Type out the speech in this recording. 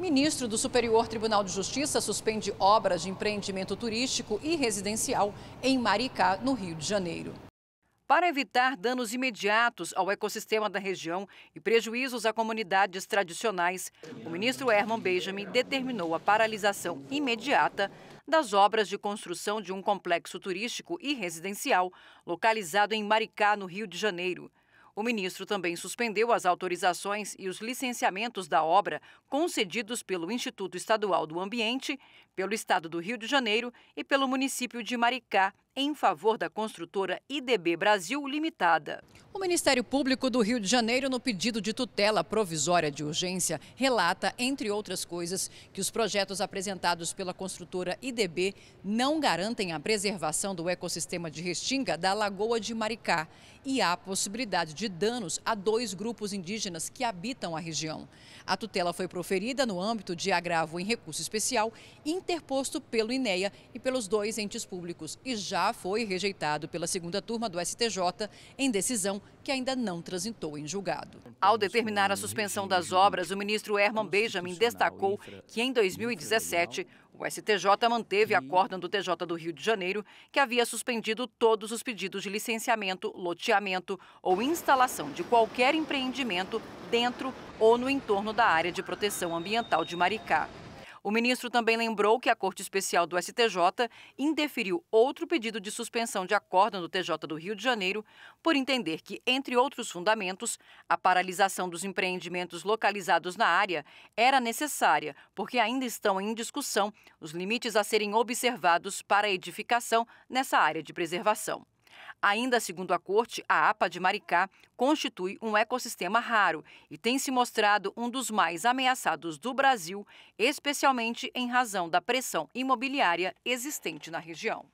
Ministro do Superior Tribunal de Justiça suspende obras de empreendimento turístico e residencial em Maricá, no Rio de Janeiro. Para evitar danos imediatos ao ecossistema da região e prejuízos a comunidades tradicionais, o ministro Herman Benjamin determinou a paralisação imediata das obras de construção de um complexo turístico e residencial localizado em Maricá, no Rio de Janeiro. O ministro também suspendeu as autorizações e os licenciamentos da obra concedidos pelo Instituto Estadual do Ambiente, pelo Estado do Rio de Janeiro e pelo município de Maricá, em favor da construtora IDB Brasil Limitada. O Ministério Público do Rio de Janeiro, no pedido de tutela provisória de urgência, relata, entre outras coisas, que os projetos apresentados pela construtora IDB não garantem a preservação do ecossistema de restinga da Lagoa de Maricá e há possibilidade de danos a dois grupos indígenas que habitam a região. A tutela foi proferida no âmbito de agravo em recurso especial interposto pelo INEA e pelos dois entes públicos e já já foi rejeitado pela segunda turma do STJ em decisão que ainda não transitou em julgado. Ao determinar a suspensão das obras, o ministro Herman Benjamin destacou que em 2017 o STJ manteve a corda do TJ do Rio de Janeiro que havia suspendido todos os pedidos de licenciamento, loteamento ou instalação de qualquer empreendimento dentro ou no entorno da área de proteção ambiental de Maricá. O ministro também lembrou que a Corte Especial do STJ indeferiu outro pedido de suspensão de acordo do TJ do Rio de Janeiro por entender que, entre outros fundamentos, a paralisação dos empreendimentos localizados na área era necessária, porque ainda estão em discussão os limites a serem observados para a edificação nessa área de preservação. Ainda segundo a Corte, a APA de Maricá constitui um ecossistema raro e tem se mostrado um dos mais ameaçados do Brasil, especialmente em razão da pressão imobiliária existente na região.